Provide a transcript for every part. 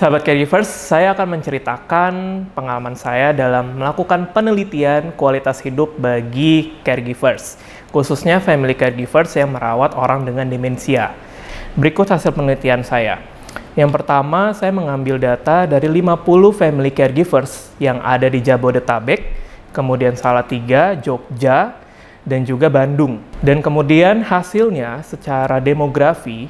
Sahabat Caregivers, saya akan menceritakan pengalaman saya dalam melakukan penelitian kualitas hidup bagi caregivers, khususnya family caregivers yang merawat orang dengan demensia. Berikut hasil penelitian saya. Yang pertama, saya mengambil data dari 50 family caregivers yang ada di Jabodetabek, kemudian Salatiga, Jogja, dan juga Bandung. Dan kemudian hasilnya secara demografi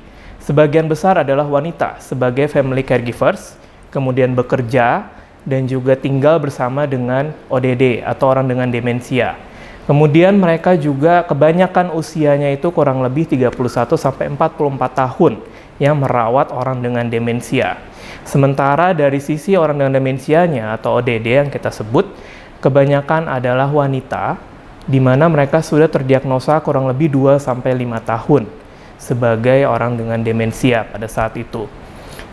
Sebagian besar adalah wanita sebagai family caregivers, kemudian bekerja, dan juga tinggal bersama dengan ODD atau orang dengan demensia. Kemudian mereka juga kebanyakan usianya itu kurang lebih 31 sampai 44 tahun yang merawat orang dengan demensia. Sementara dari sisi orang dengan demensianya atau ODD yang kita sebut, kebanyakan adalah wanita di mana mereka sudah terdiagnosa kurang lebih 2 sampai 5 tahun sebagai orang dengan demensia pada saat itu.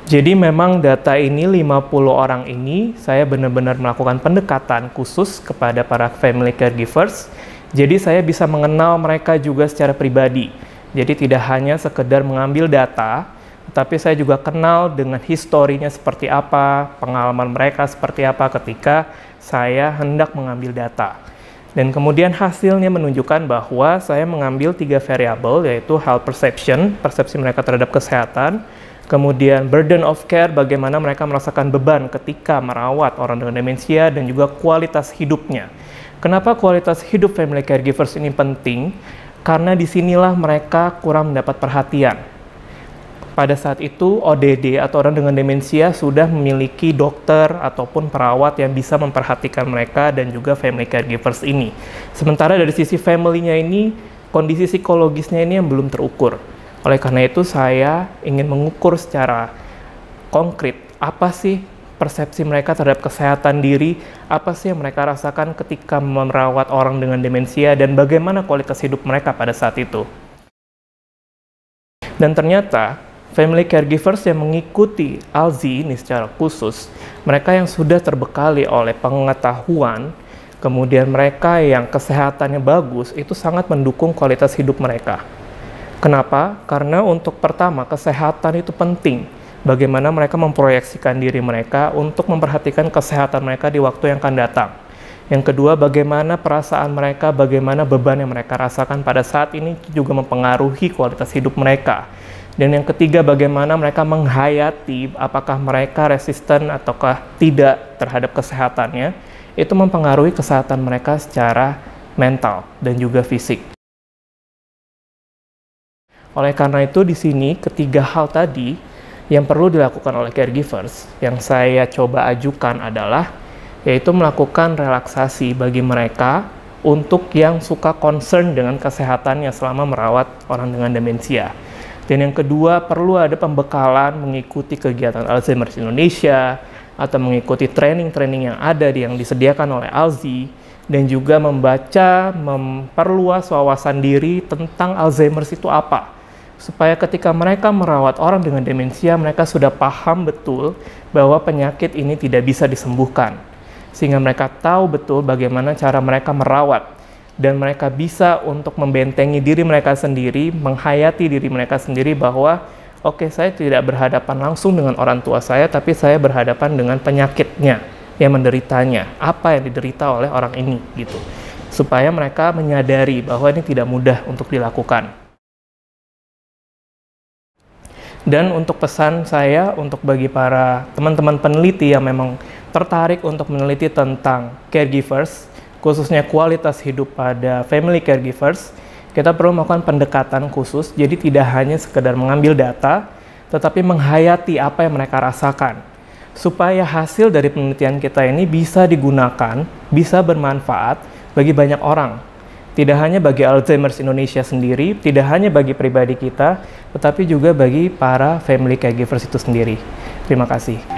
Jadi memang data ini 50 orang ini saya benar-benar melakukan pendekatan khusus kepada para family caregivers. Jadi saya bisa mengenal mereka juga secara pribadi. Jadi tidak hanya sekedar mengambil data, tapi saya juga kenal dengan historinya seperti apa, pengalaman mereka seperti apa ketika saya hendak mengambil data. Dan kemudian hasilnya menunjukkan bahwa saya mengambil tiga variabel yaitu health perception, persepsi mereka terhadap kesehatan, kemudian burden of care, bagaimana mereka merasakan beban ketika merawat orang dengan demensia dan juga kualitas hidupnya. Kenapa kualitas hidup family caregivers ini penting? Karena disinilah mereka kurang mendapat perhatian pada saat itu ODD atau orang dengan demensia sudah memiliki dokter ataupun perawat yang bisa memperhatikan mereka dan juga family caregivers ini. Sementara dari sisi family-nya ini, kondisi psikologisnya ini yang belum terukur. Oleh karena itu saya ingin mengukur secara konkret apa sih persepsi mereka terhadap kesehatan diri, apa sih yang mereka rasakan ketika merawat orang dengan demensia dan bagaimana kualitas hidup mereka pada saat itu. Dan ternyata family caregivers yang mengikuti ALZI ini secara khusus, mereka yang sudah terbekali oleh pengetahuan, kemudian mereka yang kesehatannya bagus, itu sangat mendukung kualitas hidup mereka. Kenapa? Karena untuk pertama, kesehatan itu penting. Bagaimana mereka memproyeksikan diri mereka untuk memperhatikan kesehatan mereka di waktu yang akan datang. Yang kedua, bagaimana perasaan mereka, bagaimana beban yang mereka rasakan pada saat ini juga mempengaruhi kualitas hidup mereka. Dan yang ketiga bagaimana mereka menghayati apakah mereka resisten ataukah tidak terhadap kesehatannya itu mempengaruhi kesehatan mereka secara mental dan juga fisik. Oleh karena itu di sini ketiga hal tadi yang perlu dilakukan oleh caregivers yang saya coba ajukan adalah yaitu melakukan relaksasi bagi mereka untuk yang suka concern dengan kesehatannya selama merawat orang dengan demensia. Dan yang kedua, perlu ada pembekalan mengikuti kegiatan Alzheimer's Indonesia atau mengikuti training-training yang ada yang disediakan oleh Alzi dan juga membaca, memperluas wawasan diri tentang Alzheimer's itu apa. Supaya ketika mereka merawat orang dengan demensia, mereka sudah paham betul bahwa penyakit ini tidak bisa disembuhkan. Sehingga mereka tahu betul bagaimana cara mereka merawat dan mereka bisa untuk membentengi diri mereka sendiri, menghayati diri mereka sendiri bahwa oke okay, saya tidak berhadapan langsung dengan orang tua saya tapi saya berhadapan dengan penyakitnya yang menderitanya, apa yang diderita oleh orang ini gitu. Supaya mereka menyadari bahwa ini tidak mudah untuk dilakukan. Dan untuk pesan saya untuk bagi para teman-teman peneliti yang memang tertarik untuk meneliti tentang caregivers, khususnya kualitas hidup pada family caregivers, kita perlu melakukan pendekatan khusus. Jadi tidak hanya sekedar mengambil data, tetapi menghayati apa yang mereka rasakan. Supaya hasil dari penelitian kita ini bisa digunakan, bisa bermanfaat bagi banyak orang. Tidak hanya bagi Alzheimer's Indonesia sendiri, tidak hanya bagi pribadi kita, tetapi juga bagi para family caregivers itu sendiri. Terima kasih.